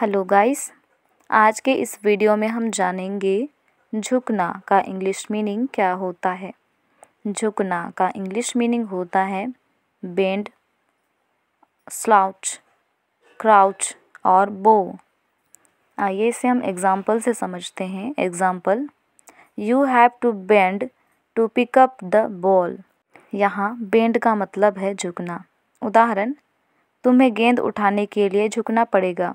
hello guys आज के इस वीडियो में हम जानेंगे झुकना का इंग्लिश मीनिंग क्या होता है झुकना का इंग्लिश मीनिंग होता है बेंड स्लाउच क्राउच और बो आइए इसे हम एग्जाम्पल से समझते हैं example you have to bend to pick up the ball यहाँ बेंड का मतलब है झुकना उदाहरण तुम्हें गेंद उठाने के लिए झुकना पड़ेगा